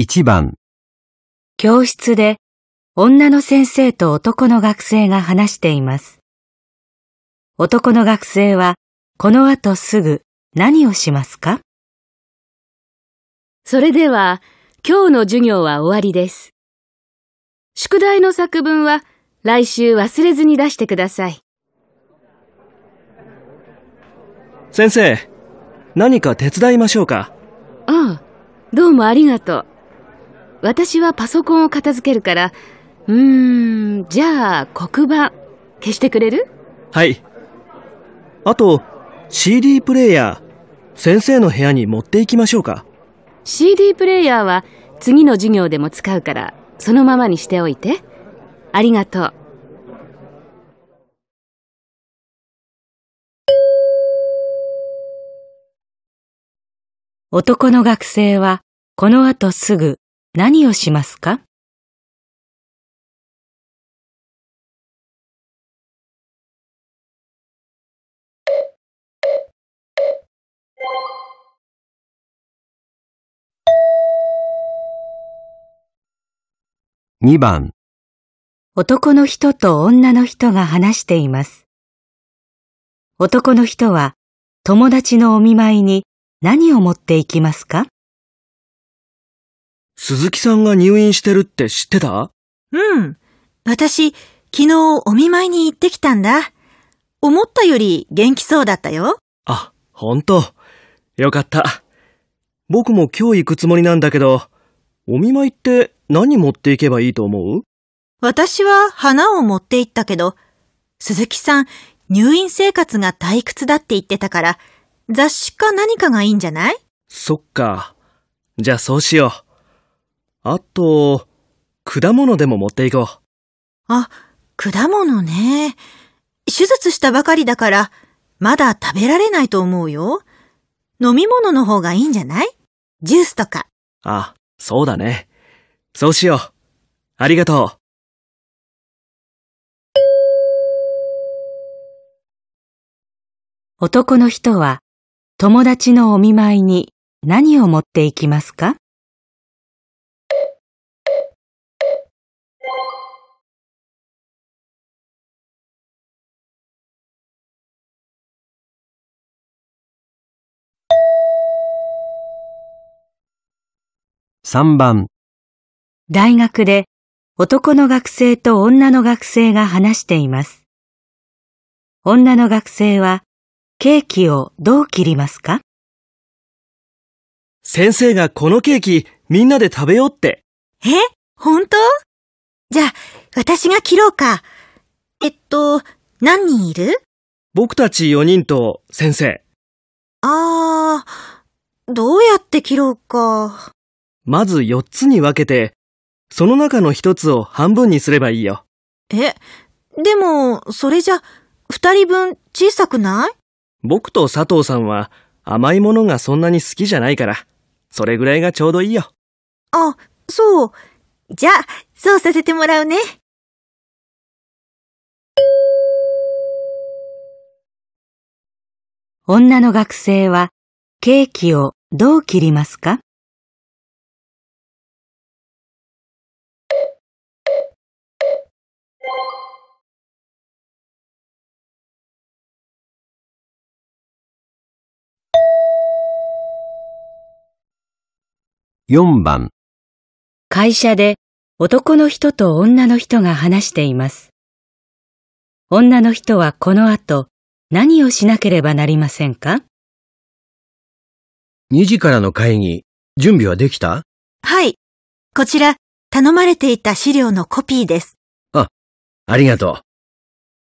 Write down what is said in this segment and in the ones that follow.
1番教室で女の先生と男の学生が話しています。男の学生はこの後すぐ何をしますかそれでは今日の授業は終わりです。宿題の作文は来週忘れずに出してください。先生、何か手伝いましょうかああ、どうもありがとう。私はパソコンを片付けるから、うーん、じゃあ黒板消してくれるはい。あと、CD プレイヤー、先生の部屋に持っていきましょうか。CD プレイヤーは次の授業でも使うから、そのままにしておいて。ありがとう。男の学生はこの後すぐ何をしますか2番男の人と女の人が話しています。男の人は友達のお見舞いに何を持っていきますか鈴木さんが入院してるって知ってたうん。私、昨日お見舞いに行ってきたんだ。思ったより元気そうだったよ。あ、ほんと。よかった。僕も今日行くつもりなんだけど、お見舞いって何持っていけばいいと思う私は花を持って行ったけど、鈴木さん、入院生活が退屈だって言ってたから、雑誌か何かがいいんじゃないそっか。じゃあそうしよう。あと、果物でも持っていこう。あ、果物ね。手術したばかりだから、まだ食べられないと思うよ。飲み物の方がいいんじゃないジュースとか。あ、そうだね。そうしよう。ありがとう。男の人は友達のお見舞いに何を持っていきますか3番大学で男の学生と女の学生が話しています。女の学生はケーキをどう切りますか先生がこのケーキみんなで食べようって。え本当じゃあ、私が切ろうか。えっと、何人いる僕たち4人と先生。あー、どうやって切ろうか。まず4つに分けて、その中の1つを半分にすればいいよ。え、でも、それじゃ、2人分小さくない僕と佐藤さんは甘いものがそんなに好きじゃないから、それぐらいがちょうどいいよ。あ、そう。じゃあ、そうさせてもらうね。女の学生はケーキをどう切りますか4番会社で男の人と女の人が話しています。女の人はこの後何をしなければなりませんか ?2 時からの会議、準備はできたはい。こちら、頼まれていた資料のコピーです。あ、ありがとう。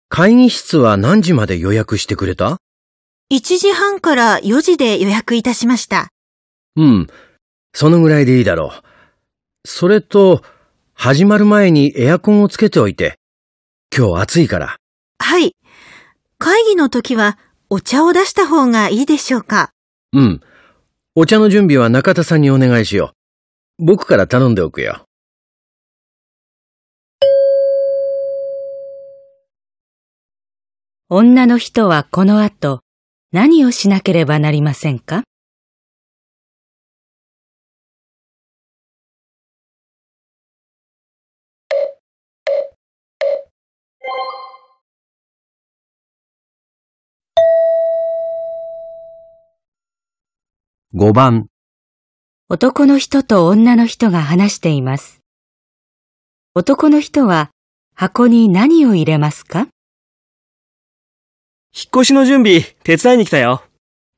会議室は何時まで予約してくれた ?1 時半から4時で予約いたしました。うん。そのぐらいでいいだろう。それと、始まる前にエアコンをつけておいて。今日暑いから。はい。会議の時はお茶を出した方がいいでしょうかうん。お茶の準備は中田さんにお願いしよう。僕から頼んでおくよ。女の人はこの後何をしなければなりませんか5番男の人と女の人が話しています。男の人は箱に何を入れますか引っ越しの準備手伝いに来たよ。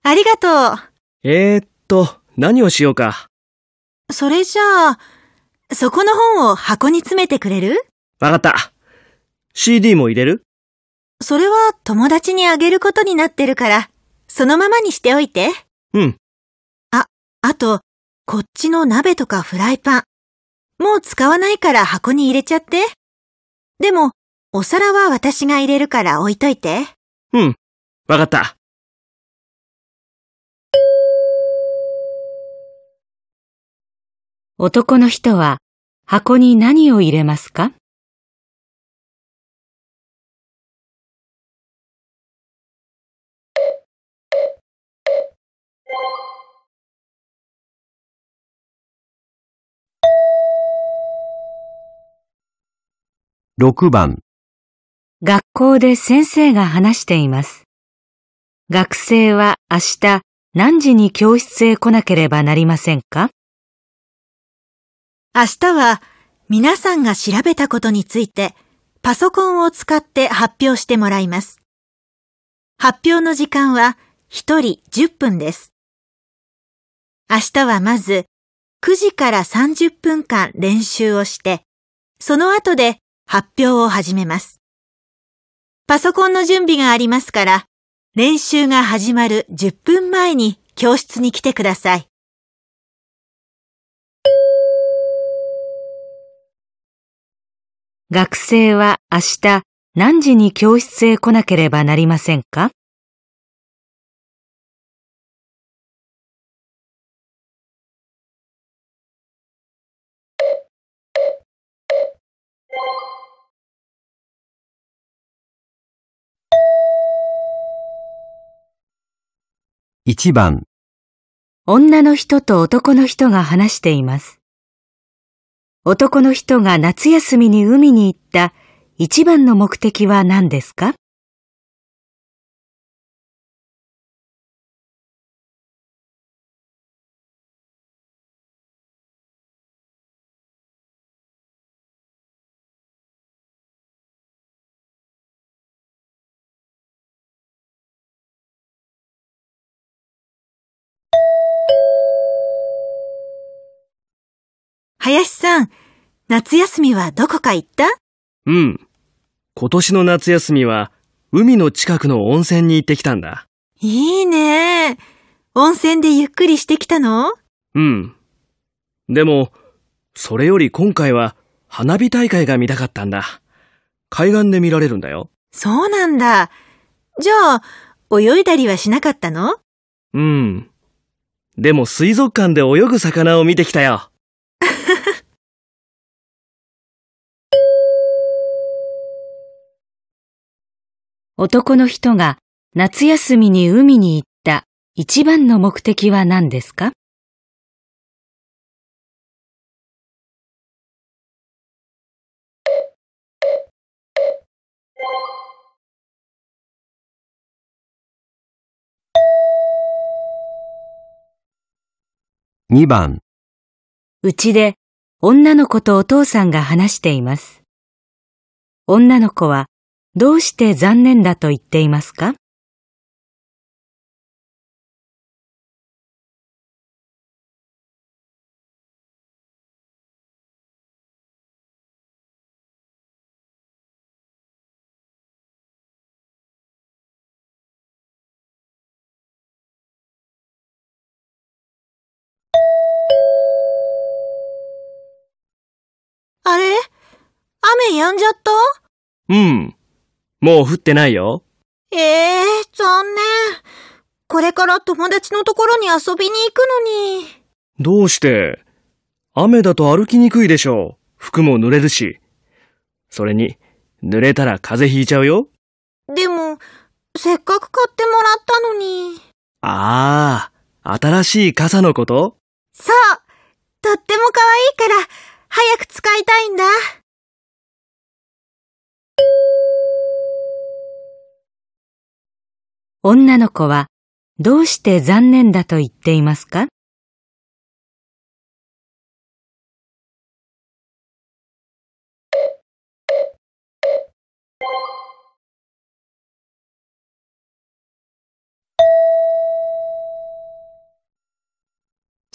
ありがとう。えー、っと、何をしようか。それじゃあ、そこの本を箱に詰めてくれるわかった。CD も入れるそれは友達にあげることになってるから、そのままにしておいて。うん。あと、こっちの鍋とかフライパン。もう使わないから箱に入れちゃって。でも、お皿は私が入れるから置いといて。うん、わかった。男の人は箱に何を入れますか6番学校で先生が話しています。学生は明日何時に教室へ来なければなりませんか明日は皆さんが調べたことについてパソコンを使って発表してもらいます。発表の時間は1人10分です。明日はまず9時から30分間練習をして、その後で発表を始めます。パソコンの準備がありますから、練習が始まる10分前に教室に来てください。学生は明日何時に教室へ来なければなりませんか1番女の人と男の人が話しています。男の人が夏休みに海に行った一番の目的は何ですか林さん、夏休みはどこか行ったうん。今年の夏休みは、海の近くの温泉に行ってきたんだ。いいね温泉でゆっくりしてきたのうん。でも、それより今回は花火大会が見たかったんだ。海岸で見られるんだよ。そうなんだ。じゃあ、泳いだりはしなかったのうん。でも水族館で泳ぐ魚を見てきたよ。男の人が夏休みに海に行った一番の目的は何ですか2番うちで女の子とお父さんが話しています。女の子はどうして残念だと言っていますかあれ雨止んじゃったうん。もう降ってないよ。ええー、残念。これから友達のところに遊びに行くのに。どうして雨だと歩きにくいでしょう。服も濡れるし。それに、濡れたら風邪ひいちゃうよ。でも、せっかく買ってもらったのに。ああ、新しい傘のことそうとっても可愛いから、早く使いたいんだ。女の子はどうして残念だと言っていますか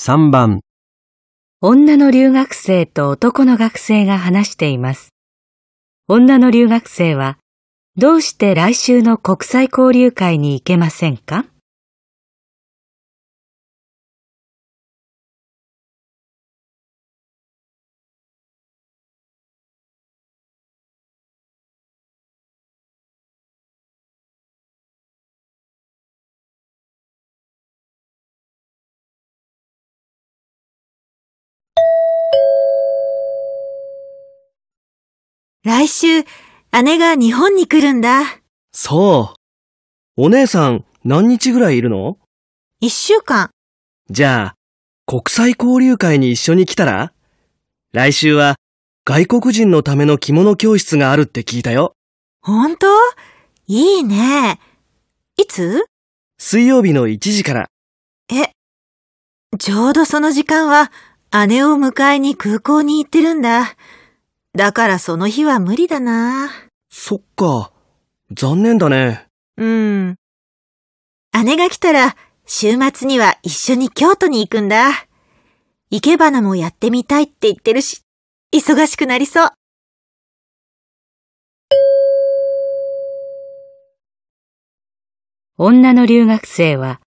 3番女の留学生と男の学生が話しています。女の留学生はどうして来週の国際交流会に行けませんか来週、姉が日本に来るんだ。そう。お姉さん何日ぐらいいるの一週間。じゃあ、国際交流会に一緒に来たら来週は外国人のための着物教室があるって聞いたよ。本当いいね。いつ水曜日の1時から。え、ちょうどその時間は姉を迎えに空港に行ってるんだ。だからその日は無理だな。そっか。残念だね。うん。姉が来たら、週末には一緒に京都に行くんだ。生け花もやってみたいって言ってるし、忙しくなりそう。女の留学生は、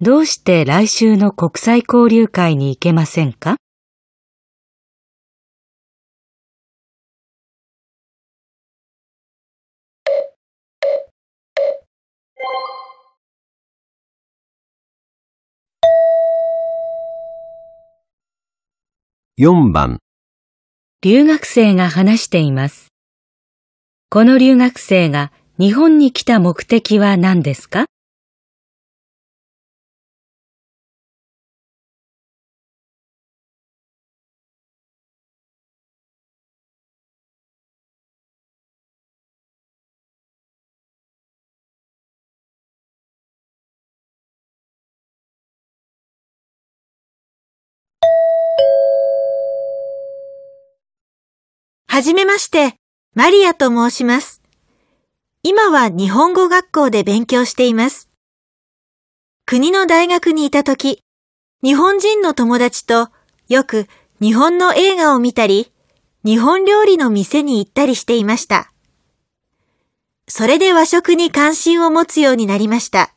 どうして来週の国際交流会に行けませんか4番留学生が話しています。この留学生が日本に来た目的は何ですかはじめまして、マリアと申します。今は日本語学校で勉強しています。国の大学にいた時、日本人の友達とよく日本の映画を見たり、日本料理の店に行ったりしていました。それで和食に関心を持つようになりました。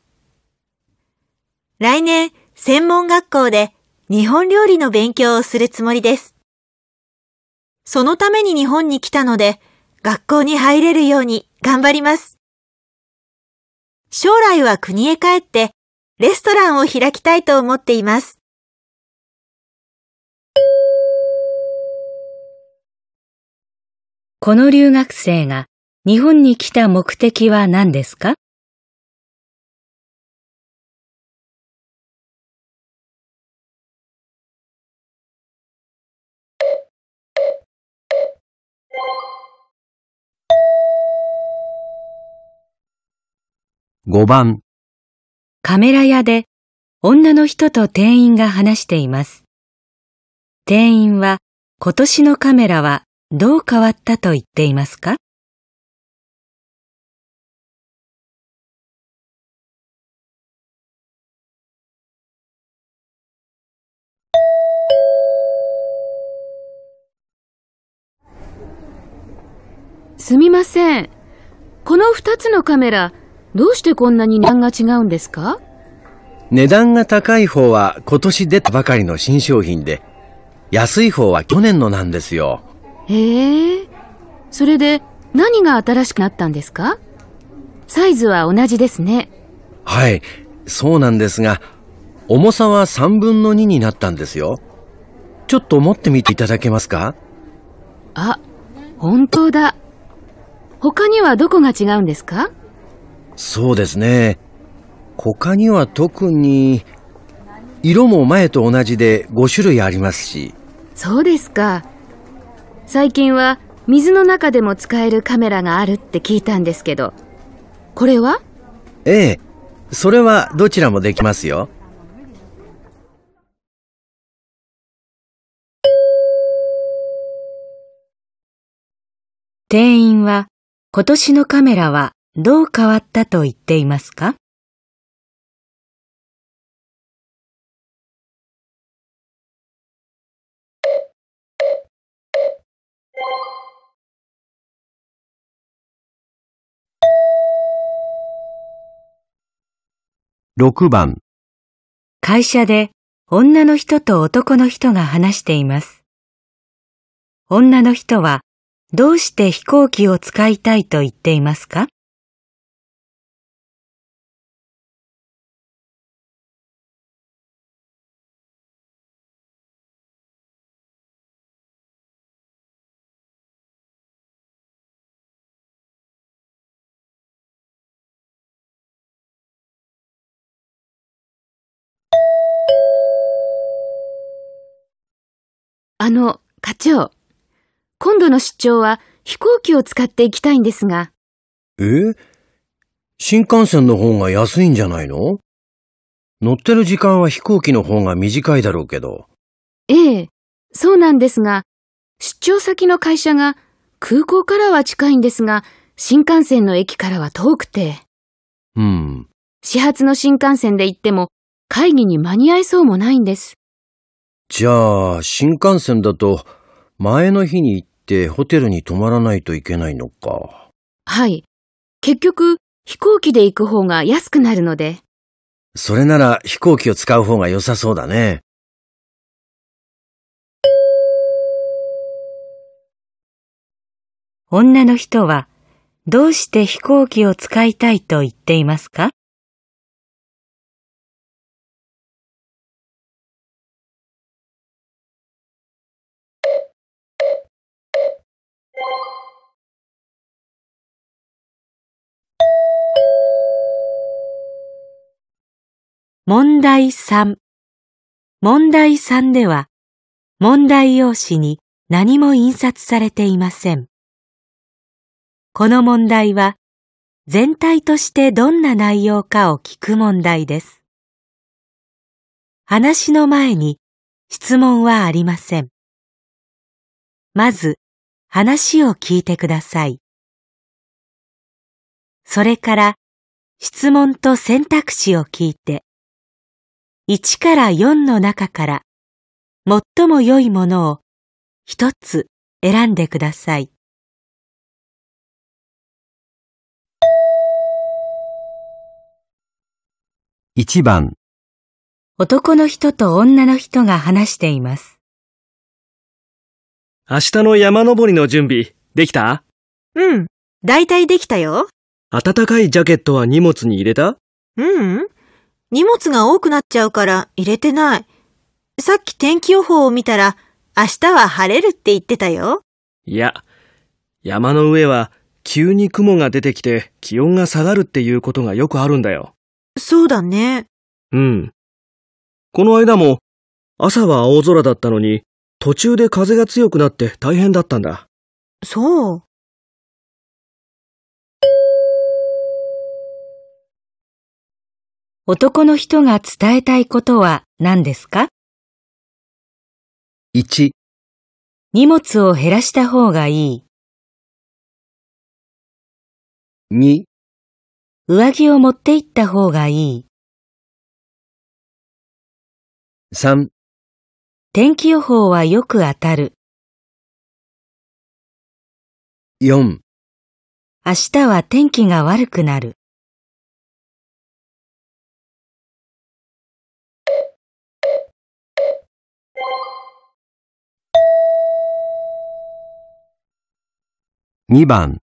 来年、専門学校で日本料理の勉強をするつもりです。そのために日本に来たので、学校に入れるように頑張ります。将来は国へ帰って、レストランを開きたいと思っています。この留学生が日本に来た目的は何ですか5番カメラ屋で女の人と店員が話しています。店員は今年のカメラはどう変わったと言っていますかすみません。この二つのカメラ、どうしてこんなに値段が違うんですか値段が高い方は今年出たばかりの新商品で、安い方は去年のなんですよ。へえ。それで何が新しくなったんですかサイズは同じですね。はい、そうなんですが、重さは3分の2になったんですよ。ちょっと持ってみていただけますかあ、本当だ。他にはどこが違うんですかそうですね。他には特に、色も前と同じで5種類ありますし。そうですか。最近は水の中でも使えるカメラがあるって聞いたんですけど、これはええ。それはどちらもできますよ。店員は今年のカメラはどう変わったと言っていますか6番会社で女の人と男の人が話しています。女の人はどうして飛行機を使いたいと言っていますかあの、課長。今度の出張は飛行機を使って行きたいんですが。え新幹線の方が安いんじゃないの乗ってる時間は飛行機の方が短いだろうけど。ええ、そうなんですが、出張先の会社が空港からは近いんですが、新幹線の駅からは遠くて。うん。始発の新幹線で行っても会議に間に合いそうもないんです。じゃあ、新幹線だと、前の日に行ってホテルに泊まらないといけないのか。はい。結局、飛行機で行く方が安くなるので。それなら飛行機を使う方が良さそうだね。女の人はどうして飛行機を使いたいと言っていますか問題3問題3では問題用紙に何も印刷されていません。この問題は全体としてどんな内容かを聞く問題です。話の前に質問はありません。まず話を聞いてください。それから質問と選択肢を聞いて1から4の中から最も良いものを一つ選んでください。1番男の人と女の人が話しています。明日の山登りの準備、できたうん、だいたいできたよ。暖かいジャケットは荷物に入れたうん、荷物が多くなっちゃうから入れてない。さっき天気予報を見たら、明日は晴れるって言ってたよ。いや、山の上は急に雲が出てきて気温が下がるっていうことがよくあるんだよ。そうだね。うん。この間も、朝は青空だったのに、途中で風が強くなって大変だったんだ。そう。男の人が伝えたいことは何ですか ?1 荷物を減らした方がいい。2上着を持って行った方がいい。3天気予報はよく当たる。4明日は天気が悪くなる。2番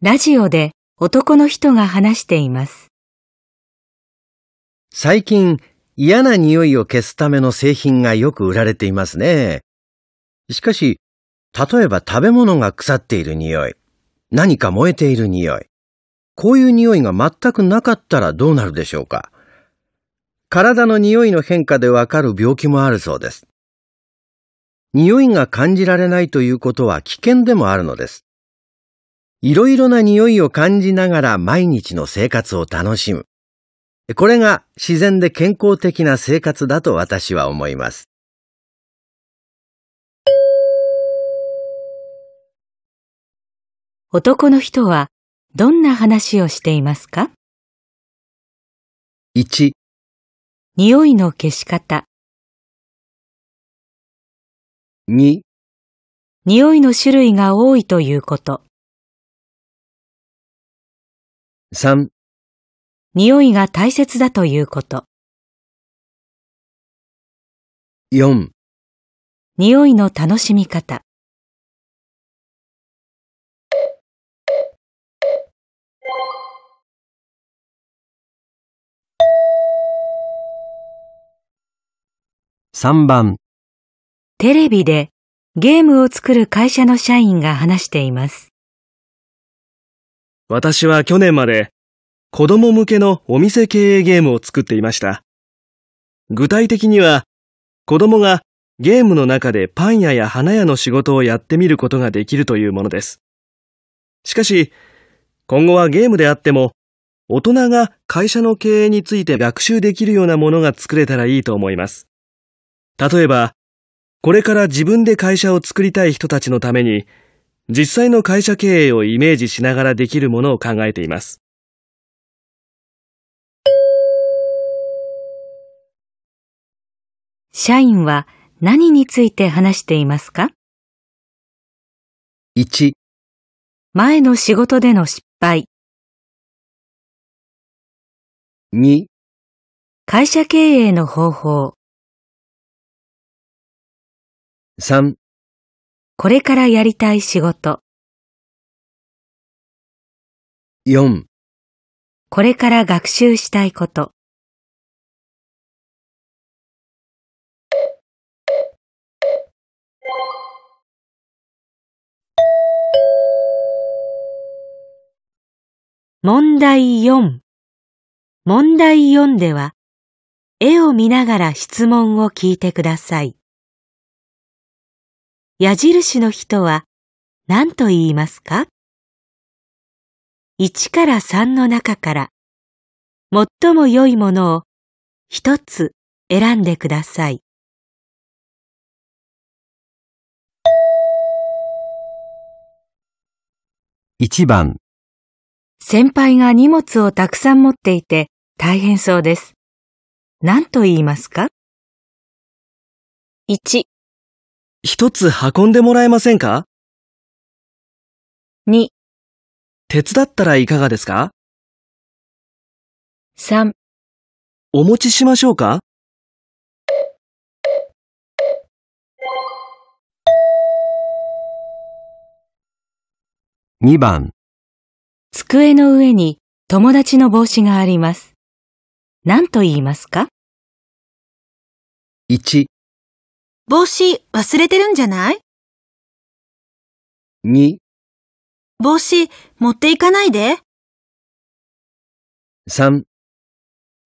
ラジオで男の人が話しています。最近嫌な匂いを消すための製品がよく売られていますね。しかし、例えば食べ物が腐っている匂い、何か燃えている匂い、こういう匂いが全くなかったらどうなるでしょうか。体の匂いの変化でわかる病気もあるそうです。匂いが感じられないということは危険でもあるのです。いろいろな匂いを感じながら毎日の生活を楽しむ。これが自然で健康的な生活だと私は思います。男の人はどんな話をしていますか ?1 匂いの消し方2匂いの種類が多いということ三、匂いが大切だということ。四、匂いの楽しみ方。三番テレビでゲームを作る会社の社員が話しています。私は去年まで子供向けのお店経営ゲームを作っていました。具体的には子供がゲームの中でパン屋や花屋の仕事をやってみることができるというものです。しかし、今後はゲームであっても、大人が会社の経営について学習できるようなものが作れたらいいと思います。例えば、これから自分で会社を作りたい人たちのために、実際の会社経営をイメージしながらできるものを考えています。社員は何について話していますか ?1 前の仕事での失敗2会社経営の方法3これからやりたい仕事。4これから学習したいこと。問題4問題4では絵を見ながら質問を聞いてください。矢印の人は何と言いますか ?1 から3の中から最も良いものを一つ選んでください。1番先輩が荷物をたくさん持っていて大変そうです。何と言いますか ?1 一つ運んでもらえませんか二、手伝ったらいかがですか三、お持ちしましょうか二番机の上に友達の帽子があります。何と言いますか ?1 帽子忘れてるんじゃない ?2 帽子持っていかないで。3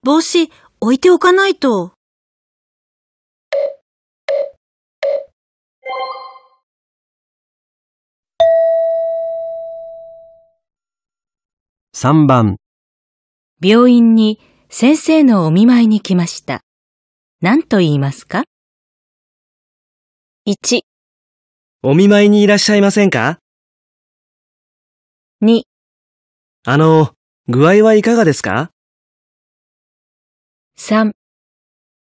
帽子置いておかないと。3番病院に先生のお見舞いに来ました。何と言いますか1、お見舞いにいらっしゃいませんか2、あの、具合はいかがですか3、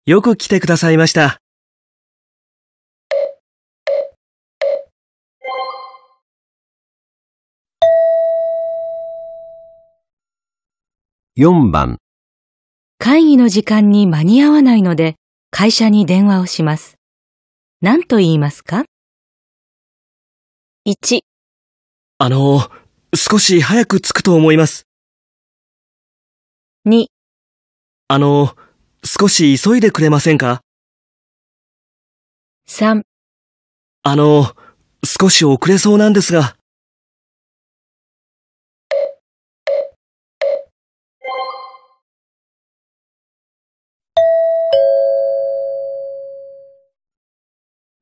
よく来てくださいました。4番会議の時間に間に合わないので会社に電話をします。何と言いますか ?1、あの、少し早く着くと思います。2、あの、少し急いでくれませんか ?3、あの、少し遅れそうなんですが。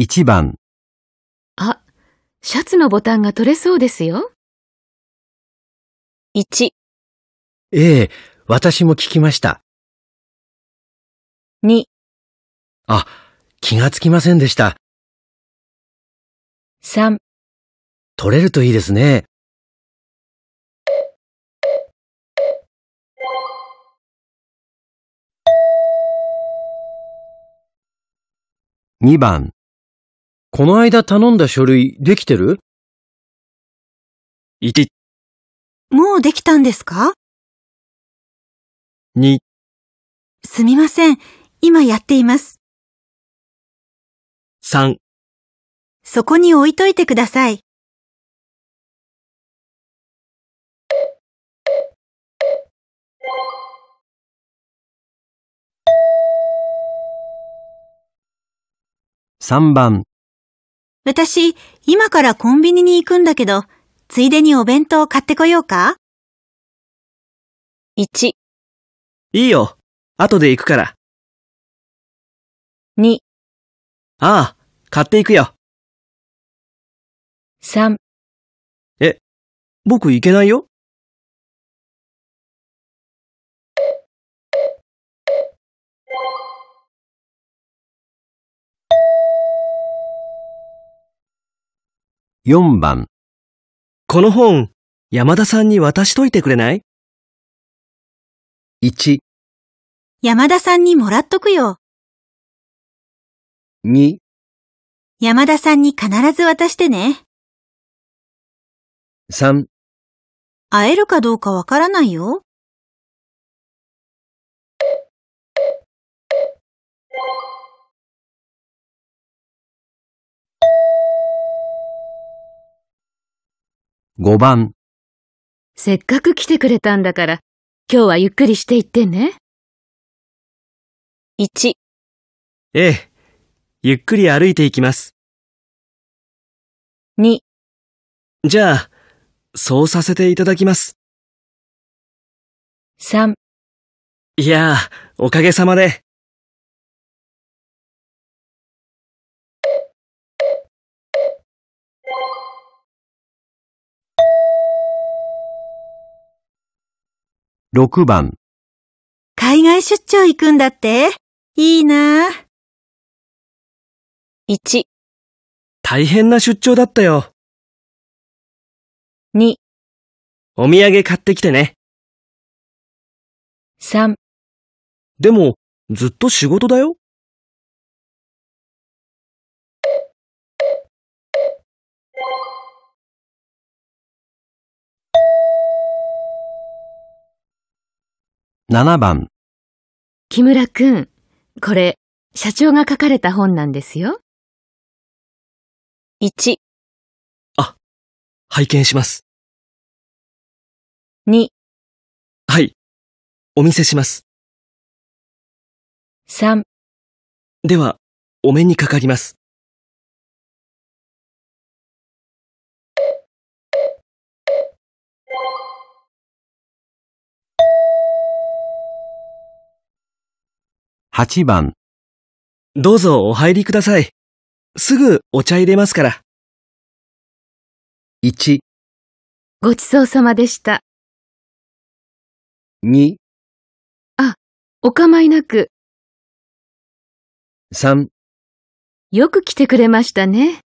1番あ、シャツのボタンが取れそうですよ。1、ええ、私も聞きました。2、あ、気がつきませんでした。3、取れるといいですね。2番この間頼んだ書類できてる ?1、もうできたんですか2、すみません。今やっています。3、そこに置いといてください。3番私、今からコンビニに行くんだけど、ついでにお弁当買ってこようか ?1、いいよ。後で行くから。2、ああ、買っていくよ。3、え、僕行けないよ。4番この本、山田さんに渡しといてくれない ?1、山田さんにもらっとくよ。2、山田さんに必ず渡してね。3、会えるかどうかわからないよ。5番せっかく来てくれたんだから、今日はゆっくりしていってね。1ええ、ゆっくり歩いていきます。2じゃあ、そうさせていただきます。3いやあ、おかげさまで。6番海外出張行くんだっていいなぁ。1、大変な出張だったよ。2、お土産買ってきてね。3、でも、ずっと仕事だよ。7番木村くん、これ、社長が書かれた本なんですよ。1、拝見します。2、はい。お見せします。3。では、お目にかかります。8番どうぞお入りください。すぐお茶入れますから。1ごちそうさまでした。2あ、お構いなく。3よく来てくれましたね。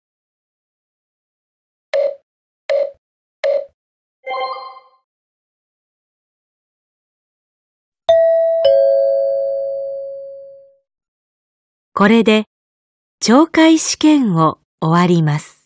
これで懲戒試験を終わります。